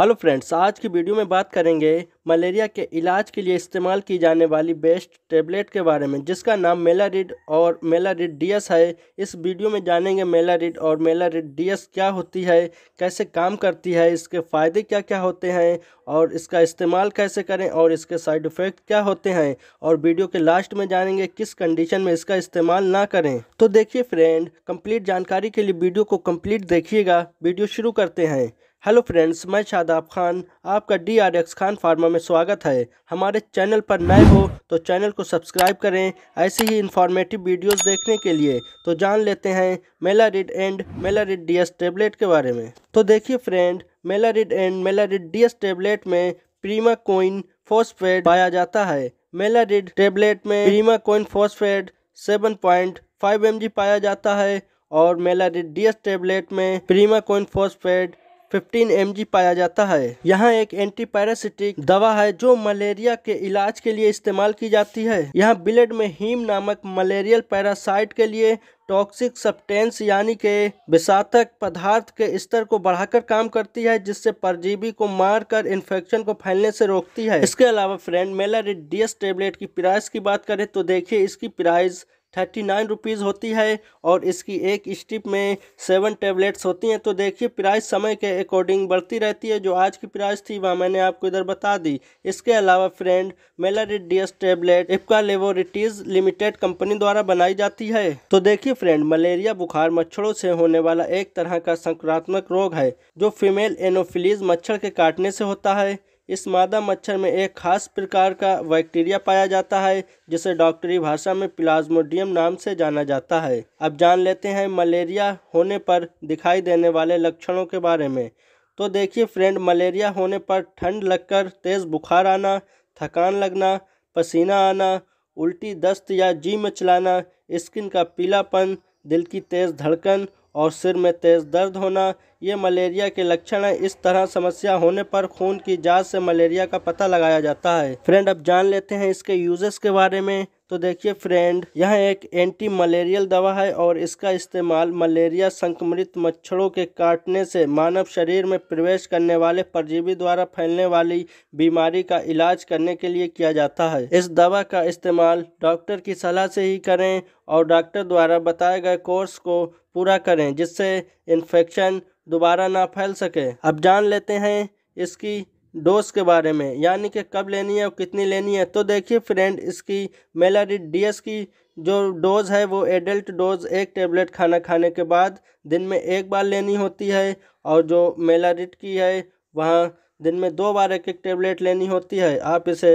hello friends आज की video में बात करेंगे मलेरिया के इलाज के लिए इस्तेमाल की जाने वाली बेस्ट टेबलेट के बारे में जिसका नाम मेलारिड और मेलारिड डीएस है इस वीडियो में जानेंगे मेलारिड और मेलारिड डीएस क्या होती है कैसे काम करती है इसके फ़ायदे क्या क्या होते हैं और इसका इस्तेमाल कैसे करें और इसके साइड इफ़ेक्ट क्या होते हैं और वीडियो के लास्ट में जानेंगे किस कंडीशन में इसका इस्तेमाल ना करें तो देखिए फ्रेंड कम्प्लीट जानकारी के लिए वीडियो को कम्प्लीट देखिएगा वीडियो शुरू करते हैं हेलो फ्रेंड्स मैं शादाब खान आपका D R X Khan pharma में स्वागत है हमारे चैनल पर नए हो तो चैनल को सब्सक्राइब करें ऐसे ही इन्फॉर्मेटिव वीडियोस देखने के लिए तो जान लेते हैं Malirid and Malirid D S tablet के बारे में तो देखिए friend Malirid and Malirid D S tablet में प्रीमा कोइन फोस्फेड पाया जाता है मेलारिड टेबलेट में primaquine phosphate seven point five M G पाया जाता है और मेलारिड डी एस टेबलेट में प्रीमा कोइन फोस्फेड 15 एम पाया जाता है यहाँ एक एंटी पैरासिटिक दवा है जो मलेरिया के इलाज के लिए इस्तेमाल की जाती है यहाँ ब्लड में हीम नामक मलेरियल पैरासाइट के लिए टॉक्सिक सब्सटेंस यानी के विषातक पदार्थ के स्तर को बढ़ाकर काम करती है जिससे परजीवी को मारकर इन्फेक्शन को फैलने से रोकती है इसके अलावा फ्रेंड मेलारिडियस टेबलेट की प्राइस की बात करें तो देखिए इसकी प्राइस थर्टी नाइन रुपीज़ होती है और इसकी एक स्टिप में सेवन टेबलेट्स होती हैं तो देखिए प्राइस समय के अकॉर्डिंग बढ़ती रहती है जो आज की प्राइस थी वह मैंने आपको इधर बता दी इसके अलावा friend Malirid D tablet Ipca laboratories limited company द्वारा बनाई जाती है तो देखिए फ्रेंड मलेरिया बुखार मच्छरों से होने वाला एक तरह का संक्रात्मक रोग है जो फीमेल एनोफिलीज मच्छर के काटने से होता है इस मादा मच्छर में एक खास प्रकार का बैक्टीरिया पाया जाता है जिसे डॉक्टरी भाषा में प्लाज्मोडियम नाम से जाना जाता है अब जान लेते हैं मलेरिया होने पर दिखाई देने वाले लक्षणों के बारे में तो देखिए फ्रेंड मलेरिया होने पर ठंड लगकर तेज़ बुखार आना थकान लगना पसीना आना उल्टी दस्त या जी मचलाना स्किन का पीलापन दिल की तेज़ धड़कन और सिर में तेज़ दर्द होना ये मलेरिया के लक्षण है इस तरह समस्या होने पर खून की जांच से मलेरिया का पता लगाया जाता है फ्रेंड अब जान लेते हैं इसके यूजेस के बारे में तो देखिए फ्रेंड यह एक एंटी मलेरियल दवा है और इसका इस्तेमाल मलेरिया संक्रमित मच्छरों के काटने से मानव शरीर में प्रवेश करने वाले परजीवी द्वारा फैलने वाली बीमारी का इलाज करने के लिए किया जाता है इस दवा का इस्तेमाल डॉक्टर की सलाह से ही करें और डॉक्टर द्वारा बताए गए कोर्स को पूरा करें जिससे इन्फेक्शन दोबारा ना फैल सके अब जान लेते हैं इसकी डोज के बारे में यानी कि कब लेनी है और कितनी लेनी है तो देखिए फ्रेंड इसकी मेलारिड डी की जो डोज़ है वो एडल्ट डोज एक टेबलेट खाना खाने के बाद दिन में एक बार लेनी होती है और जो मेलारिट की है वहाँ दिन में दो बार एक एक टेबलेट लेनी होती है आप इसे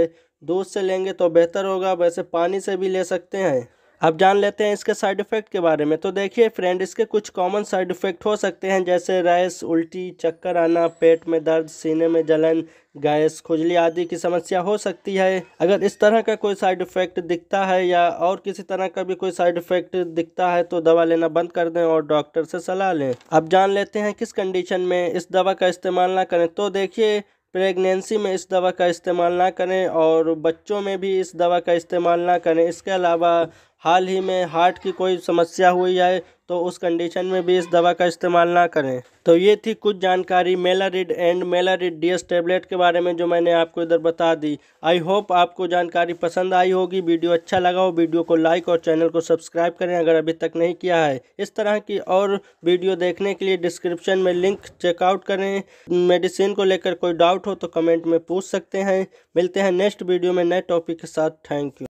दूध से लेंगे तो बेहतर होगा वैसे पानी से भी ले सकते हैं अब जान लेते हैं इसके साइड इफ़ेक्ट के बारे में तो देखिए फ्रेंड इसके कुछ कॉमन साइड इफ़ेक्ट हो सकते हैं जैसे रैस उल्टी चक्कर आना पेट में दर्द सीने में जलन गैस खुजली आदि की समस्या हो सकती है अगर इस तरह का कोई साइड इफ़ेक्ट दिखता है या और किसी तरह का भी कोई साइड इफ़ेक्ट दिखता है तो दवा लेना बंद कर दें और डॉक्टर से सलाह लें अब जान लेते हैं किस कंडीशन में इस दवा का इस्तेमाल ना करें तो देखिए प्रेगनेंसी में इस दवा का इस्तेमाल ना करें और बच्चों में भी इस दवा का इस्तेमाल ना करें इसके अलावा हाल ही में हार्ट की कोई समस्या हुई है तो उस कंडीशन में भी इस दवा का इस्तेमाल ना करें तो ये थी कुछ जानकारी Malirid and Malirid DS tablet के बारे में जो मैंने आपको इधर बता दी आई होप आपको जानकारी पसंद आई होगी वीडियो अच्छा लगा हो वीडियो को लाइक और चैनल को सब्सक्राइब करें अगर अभी तक नहीं किया है इस तरह की और वीडियो देखने के लिए डिस्क्रिप्शन में लिंक चेकआउट करें मेडिसिन को लेकर कोई डाउट हो तो कमेंट में पूछ सकते हैं मिलते हैं नेक्स्ट वीडियो में नए टॉपिक के साथ थैंक यू